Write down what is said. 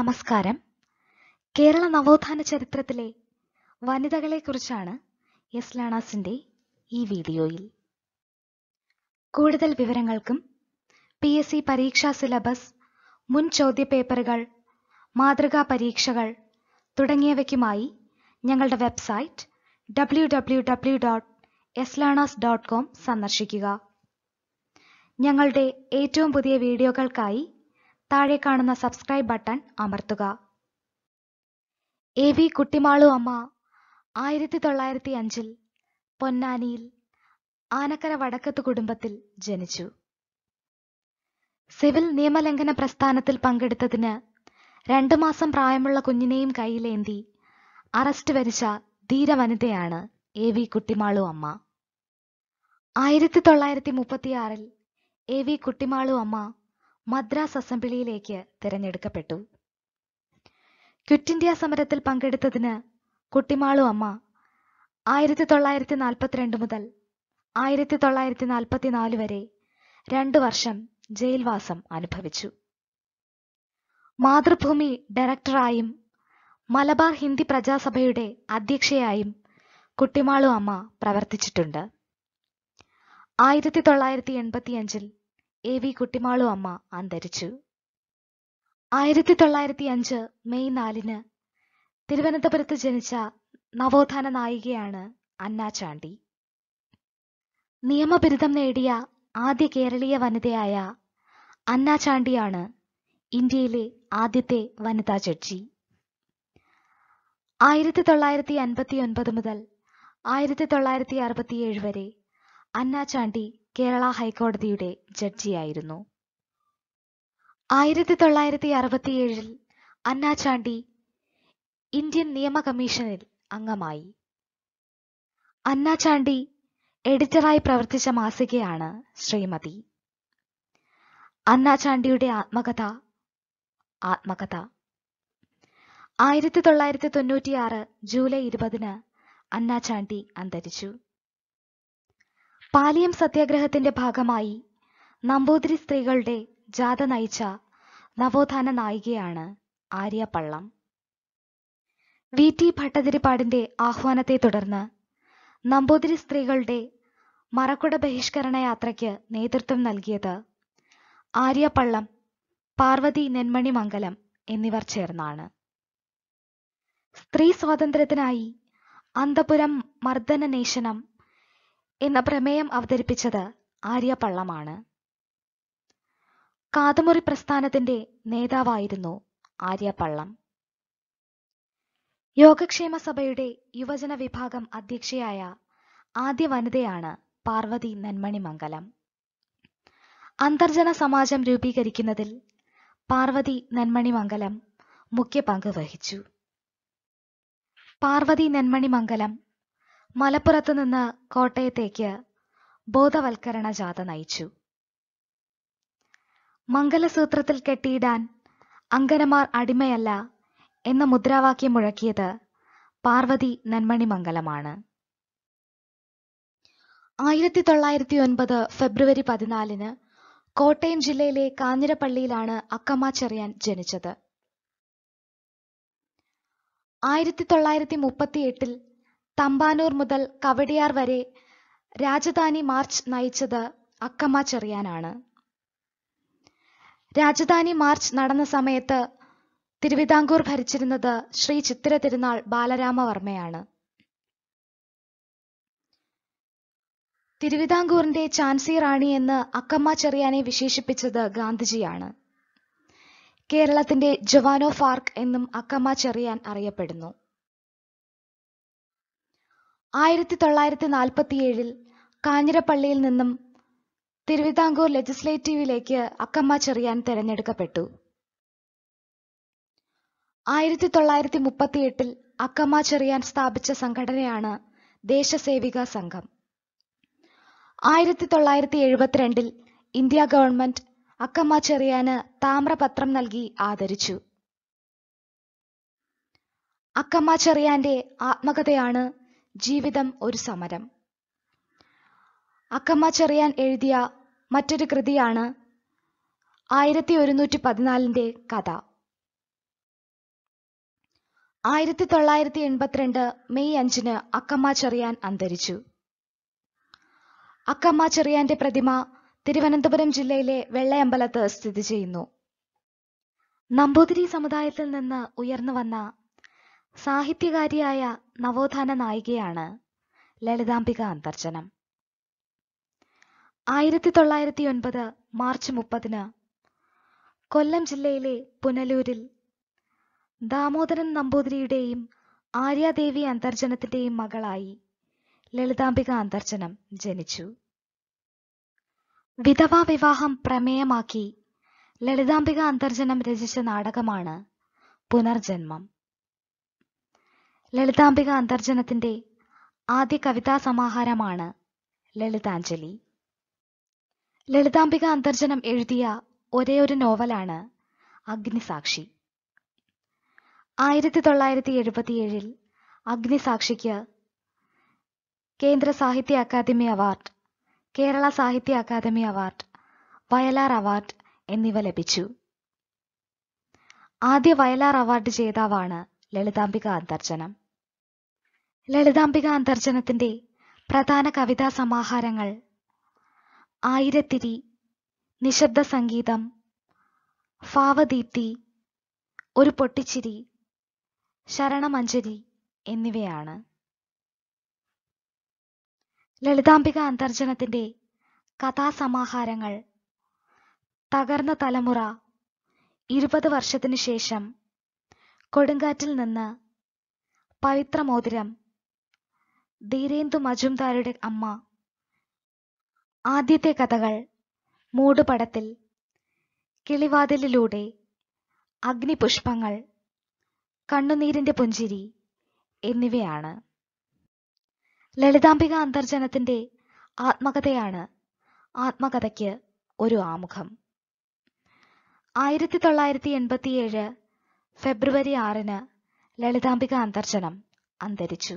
നമസ്കാരം കേരള നവോത്ഥാന ചരിത്രത്തിലെ വനിതകളെക്കുറിച്ചാണ് എസ് ലാണാസിന്റെ ഈ വീഡിയോയിൽ കൂടുതൽ വിവരങ്ങൾക്കും പി എസ് സി പരീക്ഷാ സിലബസ് മുൻ ചോദ്യപേപ്പറുകൾ മാതൃകാ പരീക്ഷകൾ തുടങ്ങിയവയ്ക്കുമായി ഞങ്ങളുടെ website W W W dot S dot com സന്ദർശിക്കുക ഞങ്ങളുടെ ഏറ്റവും പുതിയ വീഡിയോകൾക്കായി താഴെ കാണുന്ന സബ്സ്ക്രൈബ് ബട്ടൺ അമർത്തുക എ വി കുട്ടിമാളു അമ്മ ആയിരത്തി തൊള്ളായിരത്തി അഞ്ചിൽ പൊന്നാനിയിൽ ആനക്കര വടക്കത്ത് കുടുംബത്തിൽ ജനിച്ചു സിവിൽ നിയമലംഘന പ്രസ്ഥാനത്തിൽ പങ്കെടുത്തതിന് രണ്ടു മാസം പ്രായമുള്ള കുഞ്ഞിനെയും കയ്യിലേന്തി അറസ്റ്റ് വരിച്ച ധീരവനിതയാണ് എ വി കുട്ടിമാളു അമ്മ ആയിരത്തി തൊള്ളായിരത്തി മുപ്പത്തിയാറിൽ എ വി കുട്ടിമാളു അമ്മ മദ്രാസ് അസംബ്ലിയിലേക്ക് തിരഞ്ഞെടുക്കപ്പെട്ടു ക്വിറ്റ് ഇന്ത്യ സമരത്തിൽ പങ്കെടുത്തതിന് കുട്ടിമാളു അമ്മ ആയിരത്തി തൊള്ളായിരത്തി നാൽപ്പത്തിരണ്ട് മുതൽ ആയിരത്തി തൊള്ളായിരത്തി നാൽപ്പത്തിനാല് വരെ രണ്ട് വർഷം ജയിൽവാസം അനുഭവിച്ചു മാതൃഭൂമി ഡയറക്ടറായും മലബാർ ഹിന്ദി പ്രജാസഭയുടെ അധ്യക്ഷയായും കുട്ടിമാളു അമ്മ പ്രവർത്തിച്ചിട്ടുണ്ട് ആയിരത്തി തൊള്ളായിരത്തി എൺപത്തിയഞ്ചിൽ എ വി കുട്ടിമാളു അമ്മ അന്തരിച്ചു ആയിരത്തി തൊള്ളായിരത്തി അഞ്ച് മെയ് നാലിന് തിരുവനന്തപുരത്ത് ജനിച്ച നവോത്ഥാന നായികയാണ് അന്ന ചാണ്ടി നിയമബിരുദം നേടിയ ആദ്യ കേരളീയ വനിതയായ അന്ന ചാണ്ടിയാണ് ഇന്ത്യയിലെ ആദ്യത്തെ വനിതാ ജഡ്ജി ആയിരത്തി തൊള്ളായിരത്തി അൻപത്തി ഒൻപത് മുതൽ ആയിരത്തി തൊള്ളായിരത്തി അറുപത്തിയേഴ് വരെ അന്ന ചാണ്ടി കേരള ഹൈക്കോടതിയുടെ ജഡ്ജിയായിരുന്നു ആയിരത്തി തൊള്ളായിരത്തി അറുപത്തിയേഴിൽ അന്നാചാണ്ടി ഇന്ത്യൻ നിയമ കമ്മീഷനിൽ അംഗമായി അന്നാചാണ്ടി എഡിറ്ററായി പ്രവർത്തിച്ച മാസികയാണ് ശ്രീമതി അന്നാചാണ്ടിയുടെ ആത്മകഥ ആത്മകഥ ആയിരത്തി തൊള്ളായിരത്തി തൊണ്ണൂറ്റിയാറ് ജൂലൈ ഇരുപതിന് അന്നാചാണ്ടി അന്തരിച്ചു പാലിയം സത്യാഗ്രഹത്തിന്റെ ഭാഗമായി നമ്പൂതിരി സ്ത്രീകളുടെ ജാഥ നയിച്ച നവോത്ഥാന നായികയാണ് ആര്യ പള്ളം വി ടി ഭട്ടതിരിപ്പാടിന്റെ ആഹ്വാനത്തെ തുടർന്ന് നമ്പൂതിരി സ്ത്രീകളുടെ മറക്കുട ബഹിഷ്കരണ യാത്രയ്ക്ക് നേതൃത്വം നൽകിയത് ആര്യപ്പള്ളം പാർവതി നെന്മണി മംഗലം എന്നിവർ ചേർന്നാണ് സ്ത്രീ സ്വാതന്ത്ര്യത്തിനായി അന്തപുരം നേശനം എന്ന പ്രമേയം അവതരിപ്പിച്ചത് ആര്യപള്ളമാണ് കാതമുറി പ്രസ്ഥാനത്തിന്റെ നേതാവായിരുന്നു ആര്യപള്ളം യോഗക്ഷേമ സഭയുടെ യുവജന വിഭാഗം അധ്യക്ഷയായ ആദ്യ വനിതയാണ് പാർവതി നന്മണി മംഗലം അന്തർജന സമാജം രൂപീകരിക്കുന്നതിൽ പാർവതി നന്മണി മംഗലം മുഖ്യ പങ്ക് വഹിച്ചു പാർവതി നന്മണി മംഗലം മലപ്പുറത്തു നിന്ന് കോട്ടയത്തേക്ക് ബോധവൽക്കരണ ജാഥ നയിച്ചു മംഗലസൂത്രത്തിൽ കെട്ടിയിടാൻ അങ്കനമാർ അടിമയല്ല എന്ന മുദ്രാവാക്യം മുഴക്കിയത് പാർവതി നന്മണി മംഗലമാണ് ആയിരത്തി തൊള്ളായിരത്തി ഒൻപത് ഫെബ്രുവരി പതിനാലിന് കോട്ടയം ജില്ലയിലെ കാഞ്ഞിരപ്പള്ളിയിലാണ് അക്കമ്മ ചെറിയാൻ ജനിച്ചത് ആയിരത്തി തൊള്ളായിരത്തി മുപ്പത്തി എട്ടിൽ തമ്പാനൂർ മുതൽ കവടിയാർ വരെ രാജധാനി മാർച്ച് നയിച്ചത് അക്കമ്മ ചെറിയാനാണ് രാജധാനി മാർച്ച് നടന്ന സമയത്ത് തിരുവിതാംകൂർ ഭരിച്ചിരുന്നത് ശ്രീ ചിത്തിര തിരുനാൾ ബാലരാമവർമ്മയാണ് തിരുവിതാംകൂറിന്റെ ചാൻസി റാണി എന്ന് അക്കമ്മ ചെറിയാനെ വിശേഷിപ്പിച്ചത് ഗാന്ധിജിയാണ് കേരളത്തിന്റെ ജവാനോ ഫാർക്ക് എന്നും അക്കമ്മ ചെറിയാൻ അറിയപ്പെടുന്നു ആയിരത്തി തൊള്ളായിരത്തി നാൽപ്പത്തിയേഴിൽ കാഞ്ഞിരപ്പള്ളിയിൽ നിന്നും തിരുവിതാംകൂർ ലെജിസ്ലേറ്റീവിലേക്ക് അക്കമ്മ ചെറിയാൻ തെരഞ്ഞെടുക്കപ്പെട്ടു ആയിരത്തി തൊള്ളായിരത്തി മുപ്പത്തിയെട്ടിൽ അക്കമ്മ ചെറിയാൻ സ്ഥാപിച്ച സംഘടനയാണ് ദേശസേവിക സംഘം ആയിരത്തി തൊള്ളായിരത്തി എഴുപത്തിരണ്ടിൽ ഇന്ത്യ ഗവൺമെന്റ് അക്കമ്മ ചെറിയാന് താമ്രപത്രം നൽകി ആദരിച്ചു അക്കമ്മ ചെറിയാന്റെ ആത്മകഥയാണ് ജീവിതം ഒരു സമരം അക്കമ്മ ചെറിയാൻ എഴുതിയ മറ്റൊരു കൃതിയാണ് ആയിരത്തി ഒരുന്നൂറ്റി പതിനാലിൻ്റെ കഥ ആയിരത്തി തൊള്ളായിരത്തി എൺപത്തിരണ്ട് മെയ് അഞ്ചിന് അക്കമ്മ ചെറിയാൻ അന്തരിച്ചു അക്കമ്മ ചെറിയാന്റെ പ്രതിമ തിരുവനന്തപുരം ജില്ലയിലെ വെള്ളയമ്പലത്ത് സ്ഥിതി ചെയ്യുന്നു നമ്പൂതിരി സമുദായത്തിൽ നിന്ന് ഉയർന്നു വന്ന സാഹിത്യകാരിയായ നവോത്ഥാന നായികയാണ് ലളിതാംബിക അന്തർജനം ആയിരത്തി തൊള്ളായിരത്തി ഒൻപത് മാർച്ച് മുപ്പതിന് കൊല്ലം ജില്ലയിലെ പുനലൂരിൽ ദാമോദരൻ നമ്പൂതിരിയുടെയും ആര്യാദേവി അന്തർജനത്തിന്റെയും മകളായി ലളിതാംബിക അന്തർജനം ജനിച്ചു വിധവാ വിവാഹം പ്രമേയമാക്കി ലളിതാംബിക അന്തർജനം രചിച്ച നാടകമാണ് പുനർജന്മം ലളിതാംബിക അന്തർജനത്തിന്റെ ആദ്യ കവിതാ സമാഹാരമാണ് ലളിതാഞ്ജലി ലളിതാംബിക അന്തർജനം എഴുതിയ ഒരേ ഒരു നോവലാണ് അഗ്നിസാക്ഷി ആയിരത്തി തൊള്ളായിരത്തി എഴുപത്തിയേഴിൽ അഗ്നിസാക്ഷിക്ക് കേന്ദ്ര സാഹിത്യ അക്കാദമി അവാർഡ് കേരള സാഹിത്യ അക്കാദമി അവാർഡ് വയലാർ അവാർഡ് എന്നിവ ലഭിച്ചു ആദ്യ വയലാർ അവാർഡ് ജേതാവാണ് ലളിതാംബിക അന്തർജനം ലളിതാംബിക അന്തർജനത്തിന്റെ പ്രധാന കവിതാ സമാഹാരങ്ങൾ ആയിരത്തിരി നിശബ്ദ സംഗീതം ഫാവദീപ്തി ഒരു പൊട്ടിച്ചിരി ശരണമഞ്ജരി എന്നിവയാണ് ലളിതാംബിക അന്തർജനത്തിന്റെ കഥാസമാഹാരങ്ങൾ തകർന്ന തലമുറ ഇരുപത് വർഷത്തിനു ശേഷം കൊടുങ്കാറ്റിൽ നിന്ന് പവിത്രമോതിരം ധീരേന്ദു മജുംദാരുടെ അമ്മ ആദ്യത്തെ കഥകൾ മൂടുപടത്തിൽ കിളിവാതിലിലൂടെ അഗ്നിപുഷ്പങ്ങൾ കണ്ണുനീരിന്റെ പുഞ്ചിരി എന്നിവയാണ് ലളിതാംബിക അന്തർജനത്തിന്റെ ആത്മകഥയാണ് ആത്മകഥയ്ക്ക് ഒരു ആമുഖം ആയിരത്തി തൊള്ളായിരത്തി എൺപത്തിയേഴ് ഫെബ്രുവരി ആറിന് ലളിതാംബിക അന്തർജനം അന്തരിച്ചു